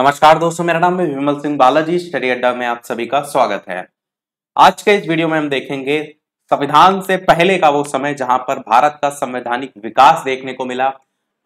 नमस्कार दोस्तों मेरा नाम है विमल सिंह बालाजी स्टडी अड्डा में आप सभी का स्वागत है आज के इस वीडियो में हम देखेंगे संविधान से पहले का वो समय जहां पर भारत का संवैधानिक विकास देखने को मिला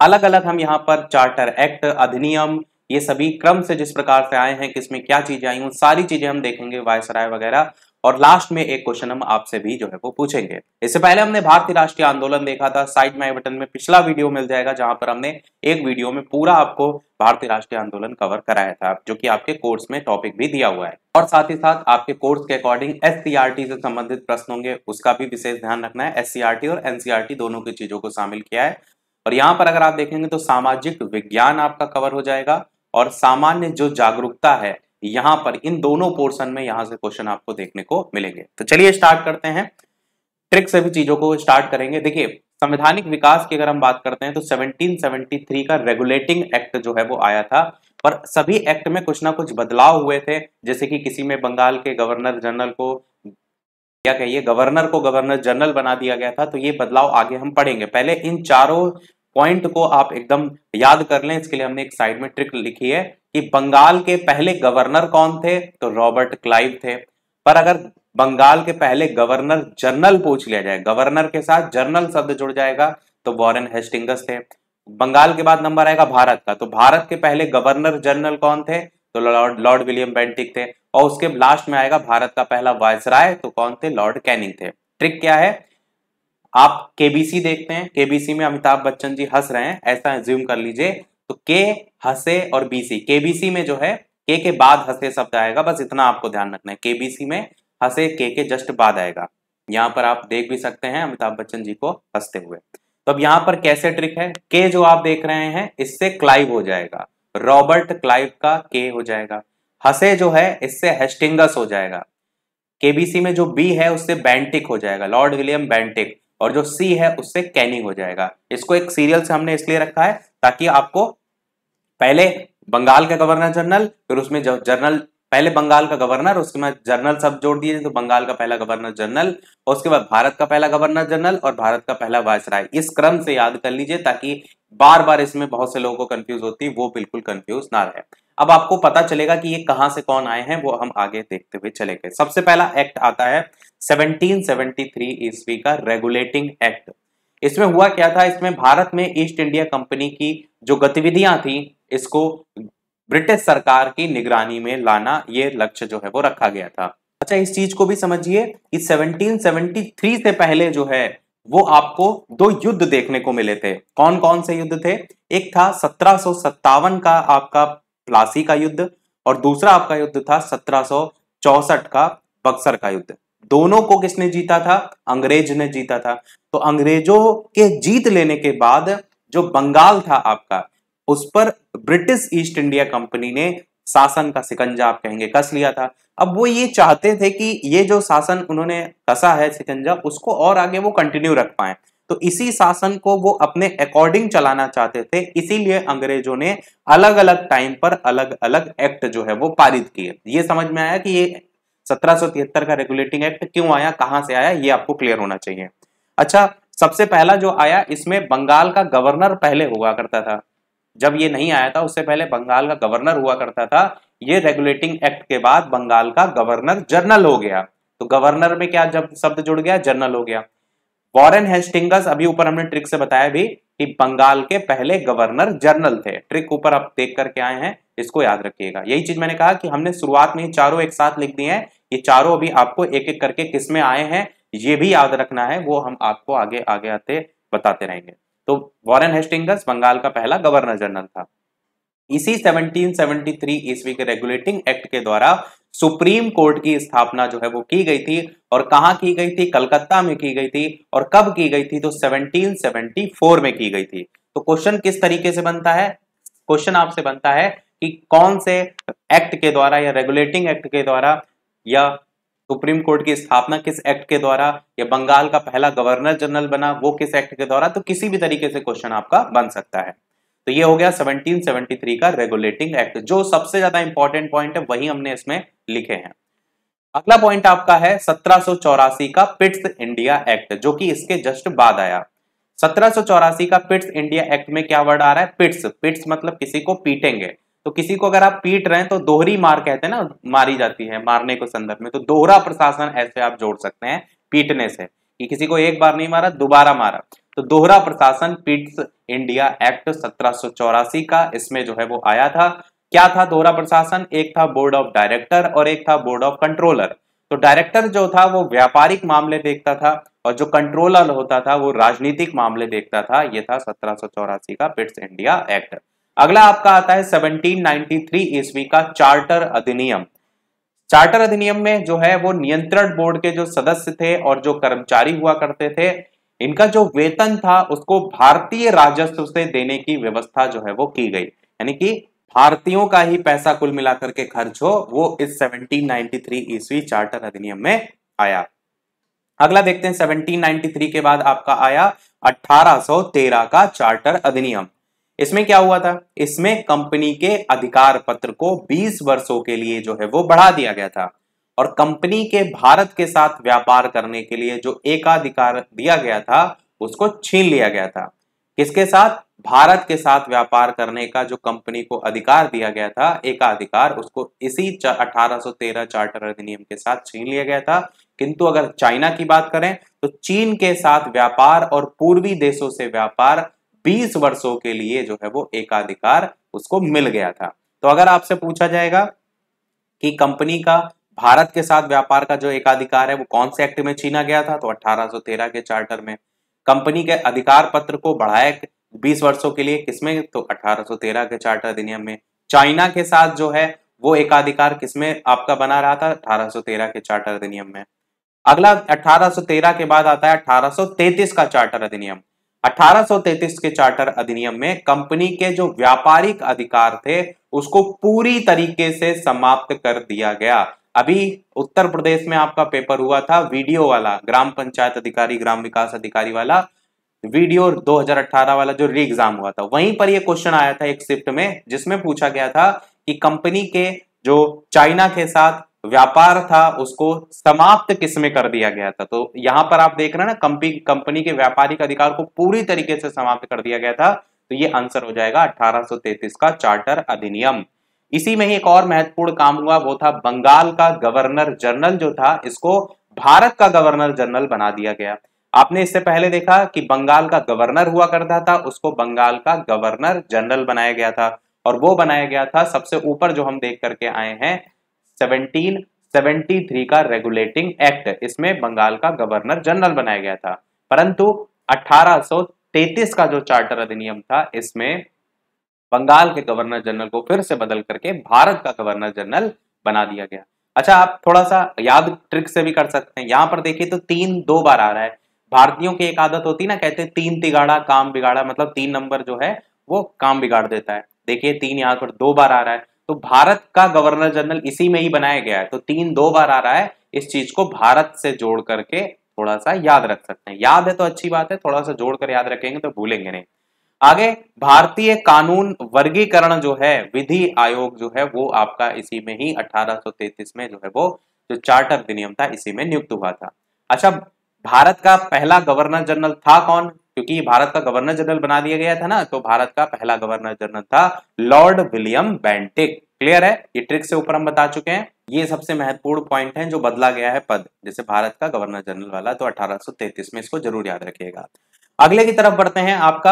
अलग अलग हम यहां पर चार्टर एक्ट अधिनियम ये सभी क्रम से जिस प्रकार से आए हैं किसमें क्या चीजें आई उन सारी चीजें हम देखेंगे वायसराय वगैरह और लास्ट में एक क्वेश्चन हम आपसे भी जो है वो पूछेंगे इससे पहले हमने भारतीय राष्ट्रीय आंदोलन देखा था साइड माई बटन में पिछला वीडियो मिल जाएगा जहां पर हमने एक वीडियो में पूरा आपको भारतीय राष्ट्रीय आंदोलन कवर कराया था जो कि आपके कोर्स में टॉपिक भी दिया हुआ है और साथ ही साथ आपके कोर्स के अकॉर्डिंग एस से संबंधित प्रश्न होंगे उसका भी विशेष ध्यान रखना है एस और एनसीआर दोनों की चीजों को शामिल किया है और यहाँ पर अगर आप देखेंगे तो सामाजिक विज्ञान आपका कवर हो जाएगा और सामान्य जो जागरूकता है यहां पर इन दोनों पोर्शन में यहां से क्वेश्चन आपको देखने को मिलेंगे तो चलिए स्टार्ट करते हैं ट्रिक से भी चीजों को स्टार्ट करेंगे देखिए संवैधानिक विकास की अगर हम बात करते हैं तो 1773 का रेगुलेटिंग एक्ट जो है वो आया था पर सभी एक्ट में कुछ ना कुछ बदलाव हुए थे जैसे कि किसी में बंगाल के गवर्नर जनरल को क्या कहिए गवर्नर को गवर्नर जनरल बना दिया गया था तो ये बदलाव आगे हम पढ़ेंगे पहले इन चारों पॉइंट को आप एकदम याद कर लें इसके लिए हमने एक साइड में ट्रिक लिखी है कि बंगाल के पहले गवर्नर कौन थे तो रॉबर्ट क्लाइव थे पर अगर बंगाल के पहले गवर्नर जनरल पूछ लिया जाए गवर्नर के साथ जनरल शब्द जुड़ जाएगा तो वॉरेन हेस्टिंगस थे बंगाल के बाद नंबर आएगा भारत का तो भारत के पहले गवर्नर जनरल कौन थे तो लॉर्ड लॉर्ड विलियम बेंटिक थे और उसके लास्ट में आएगा भारत का पहला वायसराय तो कौन थे लॉर्ड कैनिंग थे ट्रिक क्या है आप केबीसी देखते हैं केबीसी में अमिताभ बच्चन जी हंस रहे हैं ऐसा ज्यूम कर लीजिए तो के हसे और बीसी केबीसी में जो है के के बाद हंसे शब्द आएगा बस इतना आपको ध्यान रखना है केबीसी में हंसे के के जस्ट बाद आएगा यहाँ पर आप देख भी सकते हैं अमिताभ बच्चन जी को हंसते हुए तो अब यहाँ पर कैसे ट्रिक है के जो आप देख रहे हैं इससे क्लाइव हो जाएगा रॉबर्ट क्लाइव का के हो जाएगा हसे जो है इससे हेस्टिंगस हो जाएगा केबीसी में जो बी है उससे बैंटिक हो जाएगा लॉर्ड विलियम बैंटिक और जो सी है उससे कैनिंग हो जाएगा इसको एक सीरियल से हमने इसलिए रखा है ताकि आपको पहले बंगाल का गवर्नर जनरल फिर उसमें जनरल पहले बंगाल का गवर्नर उसके बाद जनरल सब जोड़ दिए तो बंगाल का पहला गवर्नर जनरल और उसके बाद भारत का पहला गवर्नर जनरल और भारत का पहला वायसराय इस क्रम से याद कर लीजिए ताकि बार बार इसमें बहुत से लोगों को कंफ्यूज होती है वो बिल्कुल कंफ्यूज ना रहे अब आपको पता चलेगा कि ये कहाँ से कौन आए हैं वो हम आगे देखते हुए चले गए सबसे पहला एक्ट आता है 1773 ईस्वी का रेगुलेटिंग एक्ट इसमें हुआ क्या था इसमें भारत में ईस्ट इंडिया कंपनी की जो गतिविधियां थी इसको ब्रिटिश सरकार की निगरानी में लाना ये लक्ष्य जो है वो रखा गया था अच्छा इस चीज को भी समझिए कि 1773 से पहले जो है वो आपको दो युद्ध देखने को मिले थे कौन कौन से युद्ध थे एक था सत्रह का आपका प्लासी का युद्ध और दूसरा आपका युद्ध था सत्रह का बक्सर का युद्ध दोनों को किसने जीता था अंग्रेज ने जीता था तो अंग्रेजों के जीत लेने के बाद जो बंगाल था आपका उस पर ब्रिटिश ईस्ट इंडिया कंपनी ने शासन का सिकंजा आप कहेंगे कस लिया था अब वो ये चाहते थे कि ये जो शासन उन्होंने कसा है सिकंजा उसको और आगे वो कंटिन्यू रख पाए तो इसी शासन को वो अपने अकॉर्डिंग चलाना चाहते थे इसीलिए अंग्रेजों ने अलग अलग टाइम पर अलग अलग एक्ट जो है वो पारित किए ये समझ में आया कि ये 1773 का रेगुलेटिंग एक्ट क्यों आया कहां से आया ये आपको क्लियर होना चाहिए अच्छा सबसे पहला जो आया इसमें बंगाल का गवर्नर पहले हुआ करता था जब ये नहीं आया था उससे पहले बंगाल का गवर्नर हुआ करता था ये रेगुलेटिंग एक्ट के बाद बंगाल का गवर्नर जनरल हो गया तो गवर्नर में क्या जब शब्द जुड़ गया जनरल हो गया वॉरन हेस्टिंगस अभी ऊपर हमने ट्रिक से बताया भी कि बंगाल के पहले गवर्नर जनरल थे ट्रिक ऊपर आप देख करके आए हैं इसको याद रखिएगा यही चीज मैंने कहा कि हमने शुरुआत में चारों एक साथ लिख दिए हैं ये चारों अभी आपको एक एक करके किस में आए हैं ये भी याद रखना है वो हम आपको आगे आगे आते बताते रहेंगे तो वॉरेन हेस्टिंगस बंगाल का पहला गवर्नर जनरल था इसी 1773 ईस्वी के रेगुलेटिंग एक्ट के द्वारा सुप्रीम कोर्ट की स्थापना जो है वो की गई थी और कहाँ की गई थी कलकत्ता में की गई थी और कब की गई थी तो 1774 में की गई थी तो क्वेश्चन किस तरीके से बनता है क्वेश्चन आपसे बनता है कि कौन से एक्ट के द्वारा या रेगुलेटिंग एक्ट के द्वारा या सुप्रीम कोर्ट की स्थापना किस एक्ट के द्वारा या बंगाल का पहला गवर्नर जनरल बना वो किस एक्ट के द्वारा तो किसी भी तरीके से क्वेश्चन आपका बन सकता है तो ये हो गया 1773 का रेगुलेटिंग एक्ट जो सबसे ज्यादा इंपॉर्टेंट पॉइंट है वही हमने इसमें लिखे हैं अगला पॉइंट आपका है सत्रह का पिट्स इंडिया एक्ट जो कि इसके जस्ट बाद आया सत्रह का पिट्स इंडिया एक्ट में क्या वर्ड आ रहा है पिट्स पिट्स मतलब किसी को पीटेंगे तो किसी को अगर आप पीट रहे हैं तो दोहरी मार कहते हैं ना मारी जाती है मारने को संदर्भ में तो दोहरा प्रशासन ऐसे आप जोड़ सकते हैं पीटने से कि किसी को एक बार नहीं मारा दोबारा मारा तो दोहरा प्रशासन पिट्स इंडिया एक्ट सत्रह का इसमें जो है वो आया था क्या था दोहरा प्रशासन एक था बोर्ड ऑफ डायरेक्टर और एक था बोर्ड ऑफ कंट्रोलर तो डायरेक्टर जो था वो व्यापारिक मामले देखता था और जो कंट्रोलर होता था वो राजनीतिक मामले देखता था ये था सत्रह का पिट्स इंडिया एक्ट अगला आपका आता है 1793 ईस्वी का चार्टर अधिनियम चार्टर अधिनियम में जो है वो नियंत्रण बोर्ड के जो सदस्य थे और जो कर्मचारी हुआ करते थे इनका जो वेतन था उसको भारतीय राजस्व से देने की व्यवस्था जो है वो की गई यानी कि भारतीयों का ही पैसा कुल मिलाकर के खर्च हो वो इस 1793 ईस्वी चार्टर अधिनियम में आया अगला देखते हैं 1793 के बाद आपका आया 1813 का चार्टर अधिनियम इसमें क्या हुआ था इसमें कंपनी के अधिकार पत्र को 20 वर्षों के लिए जो है वो बढ़ा दिया गया था और कंपनी के भारत के साथ व्यापार करने के लिए जो एकाधिकार दिया गया था उसको छीन लिया गया था किसके साथ भारत के साथ व्यापार करने का जो कंपनी को अधिकार दिया गया था एकाधिकार उसको इसी 1813 चार्टर अधिनियम के साथ छीन लिया गया था किंतु अगर चाइना की बात करें तो चीन के साथ व्यापार और पूर्वी देशों से व्यापार 20 वर्षों के लिए जो है वो एकाधिकार उसको मिल गया था तो अगर आपसे पूछा जाएगा कि कंपनी का भारत के साथ व्यापार का जो एकाधिकार है वो कौन से एक्ट में छीना गया था तो 1813 के चार्टर में कंपनी के अधिकार पत्र को बढ़ाया 20 वर्षों के लिए किसमें तो 1813 के चार्टर अधिनियम में चाइना के साथ जो है वो एकाधिकार किसमें आपका बना रहा था 1813 के चार्टर अधिनियम में अगला 1813 के बाद आता है 1833 का चार्टर अधिनियम 1833 के चार्टर अधिनियम में कंपनी के जो व्यापारिक अधिकार थे उसको पूरी तरीके से समाप्त कर दिया गया अभी उत्तर प्रदेश में आपका पेपर हुआ था वीडियो वाला ग्राम पंचायत अधिकारी ग्राम विकास अधिकारी वाला वीडियो 2018 वाला जो री एग्जाम हुआ था वहीं पर यह क्वेश्चन आया था एक शिफ्ट में जिसमें पूछा गया था कि कंपनी के जो चाइना के साथ व्यापार था उसको समाप्त किसमें कर दिया गया था तो यहां पर आप देख रहे हैं ना कंपनी कंपनी के व्यापारिक अधिकार को पूरी तरीके से समाप्त कर दिया गया था तो ये आंसर हो जाएगा 1833 का चार्टर अधिनियम इसी में ही एक और महत्वपूर्ण काम हुआ वो था बंगाल का गवर्नर जनरल जो था इसको भारत का गवर्नर जनरल बना दिया गया आपने इससे पहले देखा कि बंगाल का गवर्नर हुआ करता था उसको बंगाल का गवर्नर जनरल बनाया गया था और वो बनाया गया था सबसे ऊपर जो हम देख करके आए हैं सेवनटीन सेवेंटी थ्री का रेगुलेटिंग एक्ट इसमें बंगाल का गवर्नर जनरल बनाया गया था परंतु 1833 का जो चार्टर अधिनियम था इसमें बंगाल के गवर्नर जनरल को फिर से बदल करके भारत का गवर्नर जनरल बना दिया गया अच्छा आप थोड़ा सा याद ट्रिक से भी कर सकते हैं यहाँ पर देखिए तो तीन दो बार आ रहा है भारतीयों की एक आदत होती है ना कहते हैं तीन तिगाड़ा काम बिगाड़ा मतलब तीन नंबर जो है वो काम बिगाड़ देता है देखिए तीन यहाँ पर दो बार आ रहा है तो भारत का गवर्नर जनरल इसी में ही बनाया गया है तो तीन दो बार आ रहा है इस चीज को भारत से जोड़ करके थोड़ा सा याद रख सकते हैं याद है तो अच्छी बात है थोड़ा सा जोड़कर याद रखेंगे तो भूलेंगे नहीं आगे भारतीय कानून वर्गीकरण जो है विधि आयोग जो है वो आपका इसी में ही 1833 में जो है वो जो चार्ट अधिनियम था इसी में नियुक्त हुआ था अच्छा भारत का पहला गवर्नर जनरल था कौन क्योंकि भारत का गवर्नर जनरल बना दिया गया था ना तो भारत का पहला गवर्नर जनरल था लॉर्ड विलियम बैंटिक क्लियर है ये ट्रिक से ऊपर हम बता चुके हैं ये सबसे महत्वपूर्ण पॉइंट है जो बदला गया है पद जैसे भारत का गवर्नर जनरल वाला तो 1833 में इसको जरूर याद रखिएगा अगले की तरफ बढ़ते हैं आपका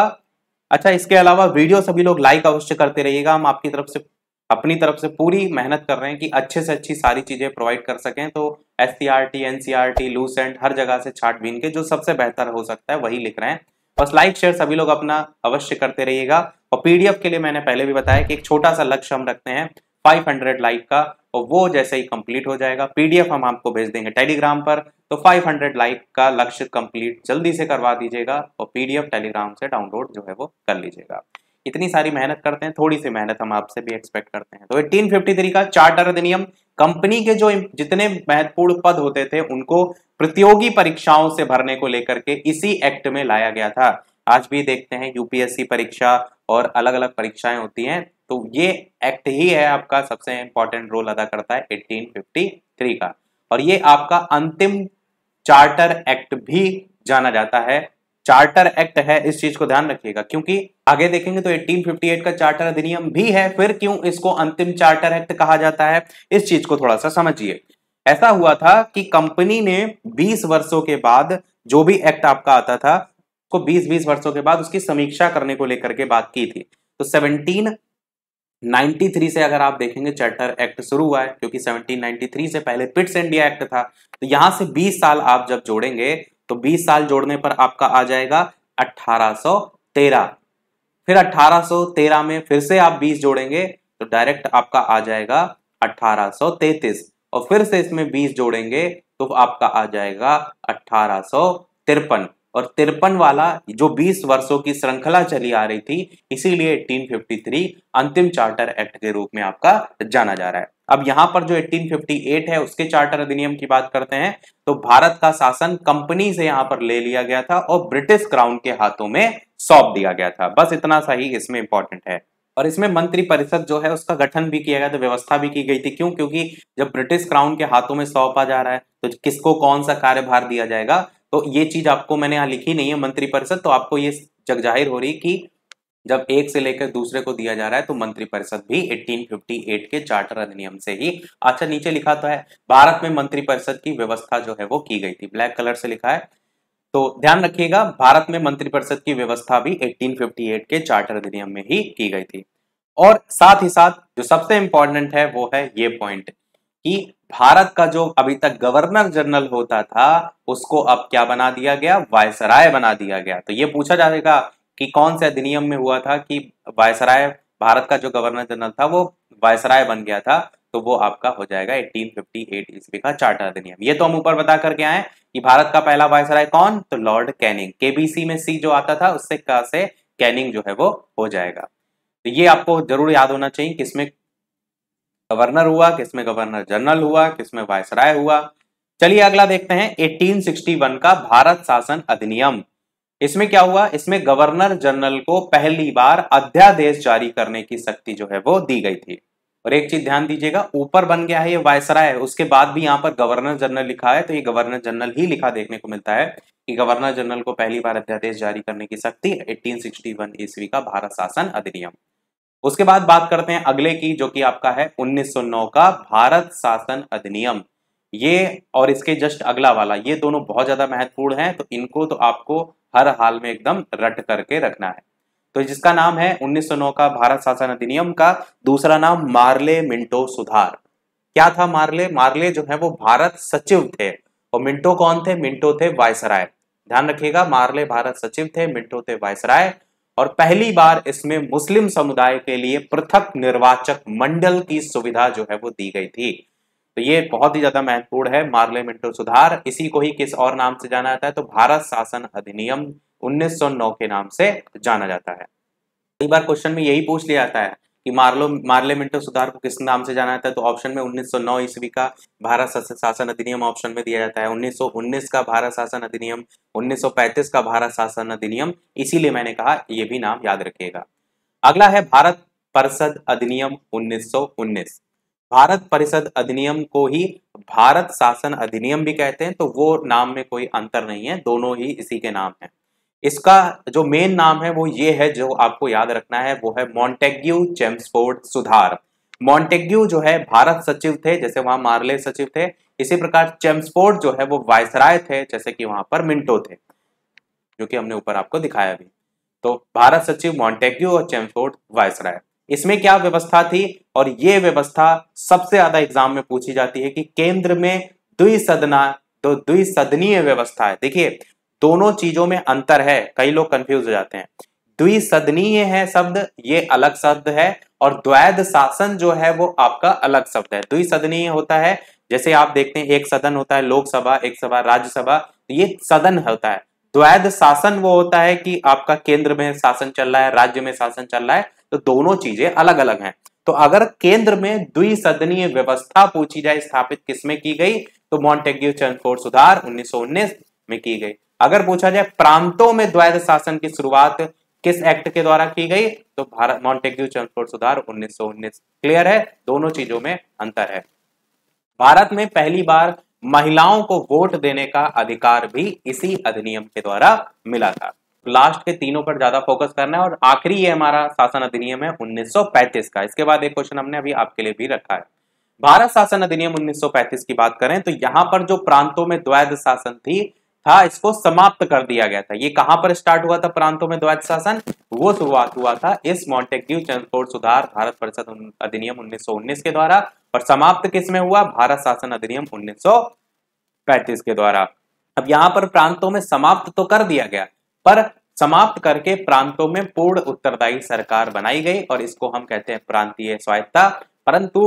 अच्छा इसके अलावा वीडियो सभी लोग लाइक अवश्य करते रहिएगा हम आपकी तरफ से अपनी तरफ से पूरी मेहनत कर रहे हैं कि अच्छे से अच्छी सारी चीज़ें प्रोवाइड कर सकें तो S C R T NCERT Lucent हर जगह से छाट बीन के जो सबसे बेहतर हो सकता है वही लिख रहे हैं बस लाइक शेयर सभी लोग अपना अवश्य करते रहिएगा और पीडीएफ के लिए मैंने पहले भी बताया कि एक छोटा सा लक्ष्य हम रखते हैं 500 लाइक का और तो वो जैसे ही कंप्लीट हो जाएगा पीडीएफ हम आपको भेज देंगे टेलीग्राम पर तो 500 लाइक का लक्ष्य कंप्लीट जल्दी से करवा दीजिएगा और पीडीएफ टेलीग्राम से डाउनलोड जो है वो कर लीजिएगा इतनी सारी मेहनत करते हैं थोड़ी सी मेहनत हम आपसे भी एक्सपेक्ट करते हैं तो 1853 का चार्टर अधिनियम कंपनी के जो जितने महत्वपूर्ण पद होते थे उनको प्रतियोगी परीक्षाओं से भरने को लेकर के इसी एक्ट में लाया गया था आज भी देखते हैं यूपीएससी परीक्षा और अलग अलग परीक्षाएं होती हैं तो ये एक्ट ही है आपका सबसे इंपॉर्टेंट रोल अदा करता है 1853 का और ये आपका अंतिम चार्टर एक्ट भी जाना जाता है चार्टर एक्ट है इस चीज को ध्यान रखिएगा क्योंकि आगे देखेंगे तो 1858 का चार्टर अधिनियम भी है फिर क्यों इसको अंतिम चार्टर एक्ट कहा जाता है इस चीज को थोड़ा सा समझिए ऐसा हुआ था कि कंपनी ने 20 वर्षों के बाद जो भी एक्ट आपका आता था उसको 20-20 वर्षों के बाद उसकी समीक्षा करने को लेकर के बात की थी तो 17 93 से अगर आप देखेंगे चार्टर एक्ट शुरू हुआ है क्योंकि 1793 से पहले पिट्स इंडिया एक्ट था तो यहां से 20 साल आप जब जोड़ेंगे तो 20 साल जोड़ने पर आपका आ जाएगा 1813 फिर 1813 में फिर से आप 20 जोड़ेंगे तो डायरेक्ट आपका आ जाएगा 1833 और फिर से इसमें 20 जोड़ेंगे तो आपका आ जाएगा अठारह और तिरपन वाला जो 20 वर्षों की श्रृंखला चली आ रही थी इसीलिए 1853 अंतिम चार्टर एक्ट के रूप में आपका जाना जा रहा है अब यहां पर जो 1858 है उसके चार्टर अधिनियम की बात करते हैं तो भारत का शासन कंपनी से यहां पर ले लिया गया था और ब्रिटिश क्राउन के हाथों में सौंप दिया गया था बस इतना सा ही इसमें इंपॉर्टेंट है और इसमें मंत्री परिषद जो है उसका गठन भी किया गया था व्यवस्था भी की गई थी क्यों क्योंकि जब ब्रिटिश क्राउन के हाथों में सौंपा जा रहा है तो किसको कौन सा कार्यभार दिया जाएगा तो ये चीज आपको मैंने यहाँ लिखी नहीं है मंत्रिपरिषद तो आपको ये जग जाहिर हो रही कि जब एक से लेकर दूसरे को दिया जा रहा है तो मंत्रिपरिषद भी 1858 के चार्टर अधिनियम से ही अच्छा नीचे लिखा तो है भारत में मंत्रिपरिषद की व्यवस्था जो है वो की गई थी ब्लैक कलर से लिखा है तो ध्यान रखिएगा भारत में मंत्रिपरिषद की व्यवस्था भी 1858 के चार्टर अधिनियम में ही की गई थी और साथ ही साथ जो सबसे इंपॉर्टेंट है वो है ये पॉइंट कि भारत का जो अभी तक गवर्नर जनरल होता था उसको अब क्या बना दिया गया वायसराय बना दिया गया तो ये पूछा जाएगा कि कौन से अधिनियम में हुआ था कि वायसराय भारत का जो गवर्नर जनरल था वो वायसराय बन गया था तो वो आपका हो जाएगा 1858 ईस्वी का चार्टर अधिनियम ये तो हम ऊपर बता करके आए कि भारत का पहला वायसराय कौन तो लॉर्ड कैनिंग केबीसी में सी जो आता था उससे से कैनिंग जो है वो हो जाएगा तो ये आपको जरूर याद होना चाहिए कि इसमें गवर्नर हुआ किसमें गवर्नर जनरल हुआ किसमें वायसराय हुआ चलिए अगला देखते हैं 1861 का भारत शासन अधिनियम इसमें क्या हुआ इसमें गवर्नर जनरल को पहली बार अध्यादेश जारी करने की शक्ति जो है वो दी गई थी और एक चीज ध्यान दीजिएगा ऊपर बन गया है ये वायसराय उसके बाद भी यहाँ पर गवर्नर जनरल लिखा है तो ये गवर्नर जनरल ही लिखा देखने को मिलता है कि गवर्नर जनरल को पहली बार अध्यादेश जारी करने की शक्ति 1861 ईस्वी का भारत शासन अधिनियम उसके बाद बात करते हैं अगले की जो कि आपका है 1909 का भारत शासन अधिनियम ये और इसके जस्ट अगला वाला ये दोनों बहुत ज्यादा महत्वपूर्ण हैं तो इनको तो आपको हर हाल में एकदम रट करके रखना है तो जिसका नाम है 1909 का भारत शासन अधिनियम का दूसरा नाम मार्ले मिंटो सुधार क्या था मार्ले मार्ले जो है वो भारत सचिव थे और मिंटो कौन थे मिंटो थे वायसराय ध्यान रखिएगा मार्ले भारत सचिव थे मिंटो थे वायसराय और पहली बार इसमें मुस्लिम समुदाय के लिए पृथक निर्वाचक मंडल की सुविधा जो है वो दी गई थी तो ये बहुत ही ज्यादा महत्वपूर्ण है मार्लियामेंटो सुधार इसी को ही किस और नाम से जाना जाता है तो भारत शासन अधिनियम 1909 के नाम से जाना जाता है कई बार क्वेश्चन में यही पूछ लिया जाता है कि मार्लो मार्लियामेंटल सुधार को किस नाम से जाना जाता है तो ऑप्शन में 1909 ईस्वी का भारत शासन अधिनियम ऑप्शन में दिया जाता है 1919 का भारत शासन अधिनियम 1935 का भारत शासन अधिनियम इसीलिए मैंने कहा यह भी नाम याद रखिएगा अगला है भारत परिषद अधिनियम उन्नीस भारत परिषद अधिनियम को ही भारत शासन अधिनियम भी कहते हैं तो वो नाम में कोई अंतर नहीं है दोनों ही इसी के नाम है इसका जो मेन नाम है वो ये है जो आपको याद रखना है वो है मॉन्टेग्यू चेम्सफोर्ड सुधार मॉन्टेग्यू जो है भारत सचिव थे जैसे वहां मार्ले सचिव थे इसी प्रकार चेम्सफोर्ड जो है वो वायसराय थे जैसे कि वहां पर मिंटो थे जो कि हमने ऊपर आपको दिखाया भी तो भारत सचिव मॉन्टेग्यू और चेम्सफोर्ड वायसराय इसमें क्या व्यवस्था थी और ये व्यवस्था सबसे ज्यादा एग्जाम में पूछी जाती है कि केंद्र में द्विसदना तो द्विसदनीय व्यवस्था है देखिए दोनों चीजों में अंतर है कई लोग कंफ्यूज हो जाते हैं द्विसदनीय है शब्द ये अलग शब्द है और द्वैध शासन जो है वो आपका अलग शब्द है द्विसदनीय होता है जैसे आप देखते हैं एक सदन होता है लोकसभा एक सभा राज्यसभा तो ये सदन होता है द्वैध शासन वो होता है कि आपका केंद्र में शासन चल रहा है राज्य में शासन चल रहा है तो दोनों चीजें अलग अलग हैं तो अगर केंद्र में द्विसदनीय व्यवस्था पूछी जाए स्थापित किसमें की गई तो मॉन्टेग्यू चंदफोर्ड सुधार उन्नीस में की गई अगर पूछा जाए प्रांतों में द्वैध शासन की शुरुआत किस एक्ट के द्वारा की गई तो भारत मॉन्टेग्यू चंद्रपोर्ट सुधार उन्नीस क्लियर है दोनों चीजों में अंतर है भारत में पहली बार महिलाओं को वोट देने का अधिकार भी इसी अधिनियम के द्वारा मिला था लास्ट के तीनों पर ज्यादा फोकस करना है और आखिरी ये हमारा शासन अधिनियम है 1935 का इसके बाद एक क्वेश्चन हमने अभी आपके लिए भी रखा है भारत शासन अधिनियम 1935 की बात करें तो यहां पर जो प्रांतों में द्वैध शासन थी था इसको समाप्त कर दिया गया था ये कहां पर स्टार्ट हुआ था प्रांतों में द्वैत शासन वो शुरुआत हुआ था इस मॉन्टेग्यू ट्रांसपोर्ट सुधार भारत परिषद अधिनियम 1919 के द्वारा और समाप्त किस में हुआ भारत शासन अधिनियम 1935 के द्वारा अब यहां पर प्रांतों में समाप्त तो कर दिया गया पर समाप्त करके प्रांतों में पूर्ण उत्तरदायी सरकार बनाई गई और इसको हम कहते हैं प्रांतीय स्वायत्ता परंतु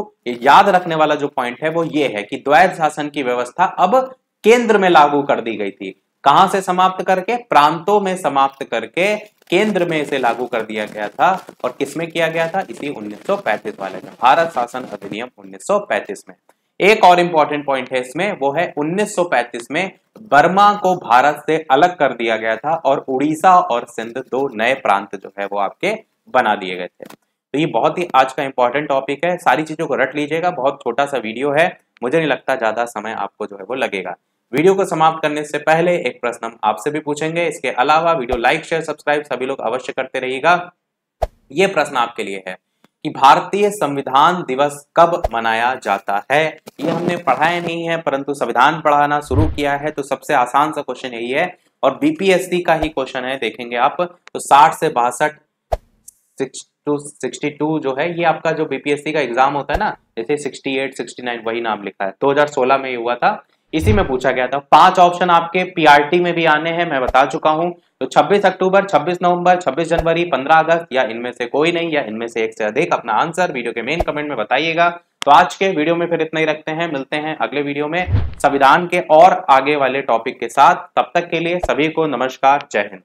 याद रखने वाला जो पॉइंट है वो ये है कि द्वैत शासन की व्यवस्था अब केंद्र में लागू कर दी गई थी कहां से समाप्त करके प्रांतों में समाप्त करके केंद्र में इसे लागू कर दिया गया था और किसमें किया गया था इसी 1935 वाले में भारत शासन अधिनियम 1935 में एक और इंपॉर्टेंट पॉइंट है इसमें वो है 1935 में बर्मा को भारत से अलग कर दिया गया था और उड़ीसा और सिंध दो नए प्रांत जो है वो आपके बना दिए गए थे तो ये बहुत ही आज का इंपॉर्टेंट टॉपिक है सारी चीजों को रट लीजिएगा बहुत छोटा सा वीडियो है मुझे नहीं लगता ज्यादा समय आपको जो है वो लगेगा वीडियो को समाप्त करने से पहले एक प्रश्न हम आपसे भी पूछेंगे इसके अलावा वीडियो लाइक शेयर सब्सक्राइब सभी लोग अवश्य करते रहिएगा ये प्रश्न आपके लिए है कि भारतीय संविधान दिवस कब मनाया जाता है ये हमने पढ़ाया नहीं है परंतु संविधान पढ़ाना शुरू किया है तो सबसे आसान सा क्वेश्चन यही है और बीपीएससी का ही क्वेश्चन है देखेंगे आप तो साठ से बासठ टू सिक्सटी टू जो है ये आपका जो बीपीएससी का एग्जाम होता है ना जैसे सिक्सटी एट सिक्सटी नाइन वही नाम लिखा है दो हजार सोलह में ये हुआ था इसी में पूछा गया था पांच ऑप्शन आपके पीआरटी में भी आने हैं मैं बता चुका हूं तो 26 अक्टूबर 26 नवंबर 26 जनवरी 15 अगस्त या इनमें से कोई नहीं या इनमें से एक से अधिक अपना आंसर वीडियो के मेन कमेंट में बताइएगा तो आज के वीडियो में फिर इतना ही रखते हैं मिलते हैं अगले वीडियो में संविधान के और आगे वाले टॉपिक के साथ तब तक के लिए सभी को नमस्कार जय हिंद